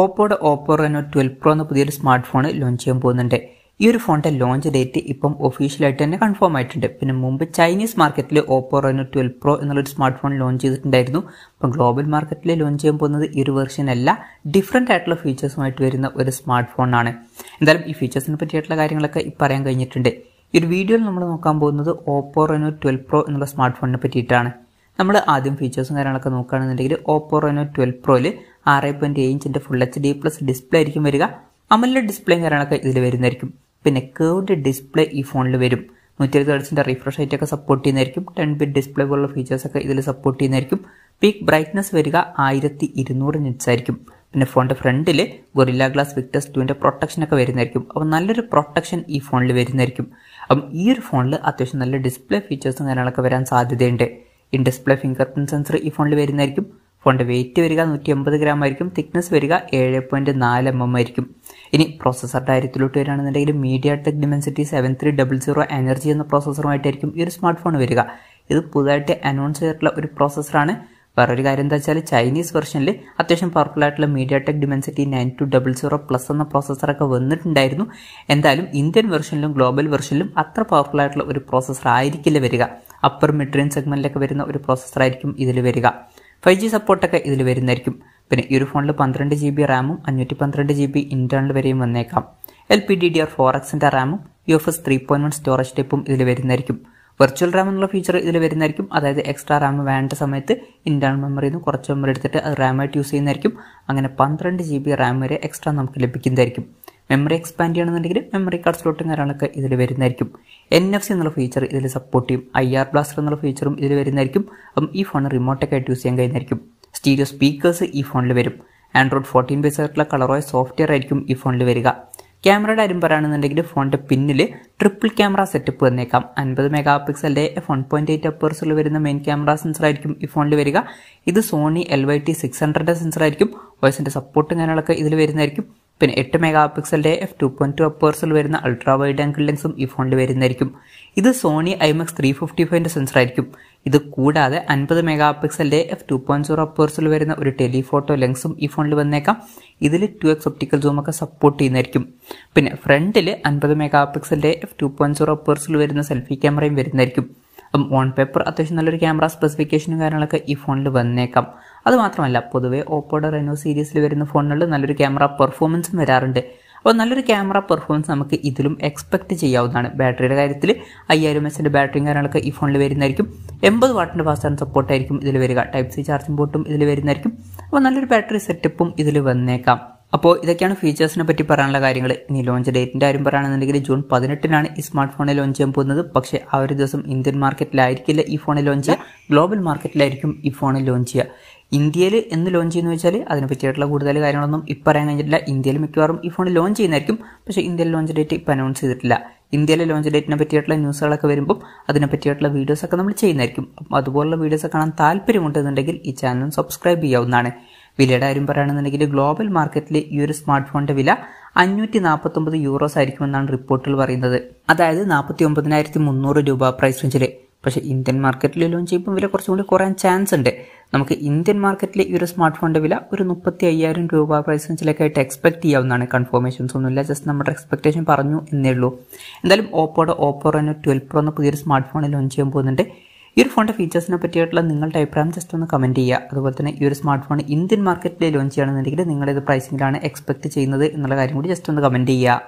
ഓപ്പോയുടെ Oppo Reno twelve Pro എന്ന പുതിയൊരു smart smartphone launch ചെയ്യാൻ പോകുന്നുണ്ട് ഈ ഒരു ഫോണിൻ്റെ ലോഞ്ച് ഡേറ്റ് ഇപ്പം ഒഫീഷ്യലായിട്ട് തന്നെ കൺഫേം ആയിട്ടുണ്ട് പിന്നെ മുമ്പ് ചൈനീസ് മാർക്കറ്റിൽ ഓപ്പോ റെനോ ട്വൽവ് പ്രോ എന്നുള്ളൊരു സ്മാർട്ട് ഫോൺ ലോഞ്ച് ചെയ്തിട്ടുണ്ടായിരുന്നു അപ്പം ഗ്ലോബൽ മാർക്കറ്റിൽ ലോഞ്ച് ചെയ്യാൻ പോകുന്നത് ഈ ഒരു വെർഷൻ അല്ല ഡിഫറെൻ്റ് ആയിട്ടുള്ള ഫീച്ചേഴ്സുമായിട്ട് വരുന്ന ഒരു സ്മാർട്ട് ഫോണാണ് എന്തായാലും ഈ ഫീച്ചേഴ്സിനെ പറ്റിയിട്ടുള്ള കാര്യങ്ങളൊക്കെ ഈ പറയാൻ കഴിഞ്ഞിട്ടുണ്ട് ഈ ഒരു വീഡിയോയിൽ നമ്മൾ നോക്കാൻ പോകുന്നത് ഓപ്പോ റെനോ ട്വൽവ് പ്രോ എന്നുള്ള സ്മാർട്ട് ഫോണിനെ പറ്റിയിട്ടാണ് നമ്മൾ ആദ്യം ഫീച്ചേഴ്സും കാര്യങ്ങളൊക്കെ നോക്കുകയാണെന്നുണ്ടെങ്കിൽ ഓപ്പോ റെനോ ട്വൽവ് പ്രോയിൽ ആറ് പോയിന്റ് ഏഴ് ഇഞ്ചിൻ്റെ full H D plus display ആയിരിക്കും വരിക അമലിൻ്റെ ഡിസ്പ്ലേയും കാര്യങ്ങളൊക്കെ ഇതിൽ വരുന്നതായിരിക്കും പിന്നെ കേർവ്ഡ് ഡിസ്പ്ലേ ഈ ഫോണിൽ വരും നൂറ്റി ഇരുപത് ഹെഡ്സിൻ്റെ റിഫ്രഷ് ഒക്കെ സപ്പോർട്ട് ചെയ്യുന്നതായിരിക്കും ടെൻ ബിറ്റ് ഡിസ്പ്ലേ പോലുള്ള ഫീച്ചേഴ്സൊക്കെ ഇതിൽ സപ്പോർട്ട് ചെയ്യുന്നതായിരിക്കും പീക്ക് ബ്രൈറ്റ്നസ് വരിക ആയിരത്തി ഇരുന്നൂറ് നിറ്റ്സ് ആയിരിക്കും പിന്നെ ഫോണിൻ്റെ ഫ്രണ്ടിൽ ഗൊറില്ല ഗ്ലാസ് വിക്ടസ് ടുവിൻ്റെ ഒക്കെ വരുന്നതായിരിക്കും അപ്പോൾ നല്ലൊരു പ്രൊട്ടക്ഷൻ ഈ ഫോണിൽ വരുന്നതായിരിക്കും അപ്പം ഈ ഒരു ഫോണിൽ അത്യാവശ്യം നല്ല ഡിസ്പ്ലേ ഫീച്ചേഴ്സും കാര്യങ്ങളൊക്കെ വരാൻ സാധ്യതയുണ്ട് ഈ ഡിസ്പ്ലേ ഫിംഗർ പ്രിൻറ്റ് സെൻസർ ഈ ഫോണിൽ വരുന്നതായിരിക്കും ഫോണിൻ്റെ വെയിറ്റ് വരിക നൂറ്റി എൺപത് ഗ്രാം ആയിരിക്കും തിക്നെസ് വരിക ഏഴ് പോയിൻറ്റ് നാല് എം mm എം ആയിരിക്കും ഇനി പ്രോസസ്സർ കാര്യത്തിലോട്ട് വരികയാണെന്നുണ്ടെങ്കിൽ MediaTek Dimensity seven three double zero energy എന്ന പ്രോസസ്സറുമായിട്ടായിരിക്കും ഈ ഒരു സ്മാർട്ട് ഫോൺ വരിക ഇത് പുതുതായിട്ട് അനൗൺസ് ചെയ്തിട്ടുള്ള ഒരു പ്രോസസ്സറാണ് വേറൊരു കാര്യം എന്താ വെച്ചാൽ ചൈനീസ് വെർഷനിൽ അത്യാവശ്യം പവർഫുൾ ആയിട്ടുള്ള MediaTek Dimensity nine two double zero plus എന്ന പ്രോസസ്സറൊക്കെ വന്നിട്ടുണ്ടായിരുന്നു എന്തായാലും ഇന്ത്യൻ വെർഷനിലും ഗ്ലോബൽ വെർഷനിലും അത്ര പവർഫുൾ ആയിട്ടുള്ള ഒരു പ്രോസസ്സർ ആയിരിക്കില്ല വരിക അപ്പർ മിഡ് റേഞ്ച് സെഗ്മെൻറ്റിലൊക്കെ വരുന്ന ഒരു പ്രോസസ്സറായിരിക്കും ഇതിൽ വരിക ഫൈവ് ജി സപ്പോർട്ടൊക്കെ ഇതിൽ വരുന്നതായിരിക്കും പിന്നെ ഈ ഒരു ഫോണിൽ പന്ത്രണ്ട് ജി ബി റാമും അഞ്ഞൂറ്റി പന്ത്രണ്ട് ജി ബി ഇൻറ്റേർണൽ വരെയും വന്നേക്കാം L P D D R four എക്സിൻ്റെ റാമും U F S three point one storage ടൈപ്പും ഇതിൽ വരുന്നതായിരിക്കും വെർച്വൽ റാം എന്നുള്ള ഫീച്ചർ ഇതിൽ വരുന്നതായിരിക്കും അതായത് എക്സ്ട്രാ റാം വേണ്ട സമയത്ത് ഇൻറ്റേർണൽ മെമ്മറിയിൽ നിന്ന് കുറച്ച് മെമ്മറി എടുത്തിട്ട് അത് റാമായിട്ട് യൂസ് ചെയ്യുന്നതായിരിക്കും അങ്ങനെ പന്ത്രണ്ട് ജി ബി റാം വരെ എക്സ്ട്രാ നമുക്ക് ലഭിക്കുന്നതായിരിക്കും മെമ്മറി എക്സ്പാൻഡ് ചെയ്യണമെന്നുണ്ടെങ്കിൽ മെമ്മറി കാർഡ് സ്ലോട്ടും കാര്യങ്ങളൊക്കെ ഇതിൽ വരുന്നതായിരിക്കും എൻ എഫ് സി എന്നുള്ള ഫീച്ചർ ഇതിൽ സപ്പോർട്ട് ചെയ്യും ഐ ആർ ബ്ലാസ്റ്റർ എന്നുള്ള ഫീച്ചറും ഇതിൽ വരുന്നതായിരിക്കും അപ്പം ഈ ഫോൺ റിമോട്ടൊക്കെ ആയിട്ട് യൂസ് ചെയ്യാൻ കഴിയുന്നതായിരിക്കും സ്റ്റീരിയോ സ്പീക്കേഴ്സ് ഈ ഫോണിൽ വരും ആൻഡ്രോയിഡ് ഫോർട്ടീൻ ബേസ് ആയിട്ടുള്ള കളറോയ സോഫ്റ്റ്വെയർ ആയിരിക്കും ഈ ഫോണിൽ വരിക ക്യാമറയുടെ കാര്യം പറയുകയാണെന്നുണ്ടെങ്കിൽ ഫോണിൻ്റെ പിന്നിൽ ട്രിപ്പിൾ ക്യാമറ സെറ്റപ്പ് വന്നേക്കാം അൻപത് മെഗാ പിക്സലിൻ്റെ വൺ പോയിൻറ്റ് എയ്റ്റ് അപ്പേഴ്സിൽ വരുന്ന മെയിൻ ക്യാമറ സെൻസറായിരിക്കും ഈ ഫോണിൽ വരിക ഇത് Sony L Y T six hundred സെൻസറായിരിക്കും വോയിസിൻ്റെ സപ്പോർട്ടും കാര്യങ്ങളൊക്കെ ഇതിൽ വരുന്നതായിരിക്കും പിന്നെ എട്ട് മെഗാ പിക്സലിൻ്റെ എഫ് ടു പോയിൻറ്റ് ടു അപ്പേഴ്സിൽ വരുന്ന അൾട്രാ വൈഡ് ആംഗിൾ ലെൻസും ഈ ഫോണിൽ വരുന്നതായിരിക്കും ഇത് സോണി ഐമെക്സ് ത്രീ ഫിഫ്റ്റി ഫൈവിൻ്റെ സെൻസറായിരിക്കും ഇത് കൂടാതെ അൻപത് മെഗാ പിക്സലിൻ്റെ എഫ് ടു പോയിൻറ്റ് സീറോ അപ്പേഴ്സിൽ വരുന്ന ഒരു ടെലിഫോട്ടോ ലെൻസും ഈ ഫോണിൽ വന്നേക്കാം ഇതിൽ ടു എക്സ് ഒപ്റ്റിക്കൽ സൂമൊക്കെ സപ്പോർട്ട് ചെയ്യുന്നതായിരിക്കും പിന്നെ ഫ്രണ്ടിൽ അൻപത് മെഗാ പിക്സലിൻ്റെ എഫ് ടു പോയിൻറ്റ് സീറോ അപ്പേഴ്സിൽ വരുന്ന സെൽഫി ക്യാമറയും വരുന്നതായിരിക്കും അപ്പം ഓൺ പേപ്പർ അത്യാവശ്യം നല്ലൊരു ക്യാമറ സ്പെസിഫിക്കേഷനും കാര്യങ്ങളൊക്കെ ഈ ഫോണിൽ വന്നേക്കാം അതുമാത്രമല്ല പൊതുവേ ഓപ്പോയുടെ റെനോ സീരീസിൽ വരുന്ന ഫോണുകളിൽ നല്ലൊരു ക്യാമറ പെർഫോമൻസും വരാറുണ്ട് അപ്പോൾ നല്ലൊരു ക്യാമറ പെർഫോമൻസ് നമുക്ക് ഇതിലും എക്സ്പെക്റ്റ് ചെയ്യാവുന്നതാണ് ബാറ്ററിയുടെ കാര്യത്തിൽ അയ്യായിരം എൻ്റെ ബാറ്ററിയും കാര്യങ്ങളൊക്കെ ഈ ഫോണിൽ വരുന്നതായിരിക്കും എൺപത് വാട്ടിൻ്റെ ഫാസ്റ്റ് സപ്പോർട്ട് സപ്പോർട്ടായിരിക്കും ഇതിൽ വരിക ടൈപ്പ് സി ചാർജിംഗ് പോർട്ടും ഇതിൽ വരുന്നതായിരിക്കും അപ്പോൾ നല്ലൊരു ബാറ്ററി സെറ്റപ്പും ഇതിൽ വന്നേക്കാം അപ്പോൾ ഇതൊക്കെയാണ് ഫീച്ചേഴ്സിനെ പറ്റി പറയാനുള്ള കാര്യങ്ങൾ ഇനി ലോഞ്ച് ഡേറ്റിൻ്റെ കാര്യം പറയുകയാണെന്നുണ്ടെങ്കിൽ ജൂൺ പതിനെട്ടിനാണ് ഈ സ്മാർട്ട് ഫോണിൽ ലോഞ്ച് ചെയ്യാൻ പോകുന്നത് പക്ഷേ ആ ഒരു ദിവസം ഇന്ത്യൻ മാർക്കറ്റിലായിരിക്കില്ല ഈ ഫോണിൽ ലോഞ്ച് ചെയ്യുക ഗ്ലോബൽ മാർക്കറ്റിലായിരിക്കും ഈ ഫോണിൽ ലോഞ്ച് ചെയ്യുക ഇന്ത്യയിൽ എന്ന് ലോഞ്ച് ചെയ്യുന്ന വെച്ചാൽ അതിനെ പറ്റിയിട്ടുള്ള കൂടുതൽ കാര്യങ്ങളൊന്നും ഇപ്പം പറയാൻ കഴിഞ്ഞിട്ടില്ല ഇന്ത്യയിൽ മിക്കവാറും ഈ ഫോൺ ലോഞ്ച് ചെയ്യുന്നതായിരിക്കും പക്ഷേ ഇന്ത്യയിൽ ലോഞ്ച് ഡേറ്റ് ഇപ്പം അനൗൺസ് ചെയ്തിട്ടില്ല ഇന്ത്യയിലെ ലോഞ്ച് ഡേറ്റിനെ പറ്റിയിട്ടുള്ള ന്യൂസുകളൊക്കെ വരുമ്പം അതിനെ പറ്റിയിട്ടുള്ള വീഡിയോസൊക്കെ നമ്മൾ ചെയ്യുന്നതായിരിക്കും അപ്പം അതുപോലുള്ള വീഡിയോസ് കാണാൻ താല്പര്യമുണ്ടെന്നുണ്ടെങ്കിൽ ഈ ചാനൽ സബ്സ്ക്രൈബ് ചെയ്യാവുന്നതാണ് വിലയുടെ കാര്യം പറയുകയാണെന്നുണ്ടെങ്കിൽ ഗ്ലോബൽ മാർക്കറ്റിൽ ഈ ഒരു സ്മാർട്ട് ഫോണിൻ്റെ വില അഞ്ഞൂറ്റി നാൽപ്പത്തൊമ്പത് യൂറോസ് ആയിരിക്കുമെന്നാണ് റിപ്പോർട്ടിൽ പറയുന്നത് അതായത് നാൽപ്പത്തി ഒമ്പതിനായിരത്തി മുന്നൂറ് രൂപ പ്രൈസ് റേഞ്ചിൽ പക്ഷേ ഇന്ത്യൻ മാർക്കറ്റിൽ ലോഞ്ച് ചെയ്യുമ്പോൾ വില കുറച്ചും കൂടി കുറയാൻ ചാൻസ് ഉണ്ട് നമുക്ക് ഇന്ത്യൻ മാർക്കറ്റിലെ ഈ ഒരു സ്മാർട്ട് ഫോണിൻ്റെ വില ഒരു മുപ്പത്തി അയ്യായിരം രൂപ പ്രൈസ് റേഞ്ചിലൊക്കെ ആയിട്ട് എക്സ്പെക്ട് ചെയ്യാവുന്നതാണ് കൺഫർമേഷൻസ് ഒന്നുമില്ല ജസ്റ്റ് നമ്മുടെ എക്സ്പെക്ടേഷൻ പറഞ്ഞു എന്നേ ഉള്ളൂ എന്തായാലും ഓപ്പോയുടെ ഓപ്പോ റെനോ ട്വൽവ് പ്രോ എന്ന പുതിയൊരു സ്മാർട്ട് ഫോണിൽ ലോഞ്ച് ചെയ്യാൻ പോകുന്നുണ്ട് ഈ ഒരു ഫോണിൻ്റെ ഫീച്ചേഴ്സിനെ പറ്റിയിട്ടുള്ള നിങ്ങളുടെ അഭിപ്രായം ജസ്റ്റ് ഒന്ന് കമൻറ്റ് ചെയ്യുക അതുപോലെ തന്നെ ഈ ഒരു സ്മാർട്ട് ഫോൺ ഇന്ത്യൻ മാർക്കറ്റിൽ ലോഞ്ച് ചെയ്യണമെന്നുണ്ടെങ്കിൽ നിങ്ങളിത് പ്രൈസിങ്ങിലാണ് എക്സ്പെക്ട് ചെയ്യുന്നത് എന്നുള്ള കാര്യം കൂടി ജസ്റ്റ് ഒന്ന് കമൻറ്റ് ചെയ്യുക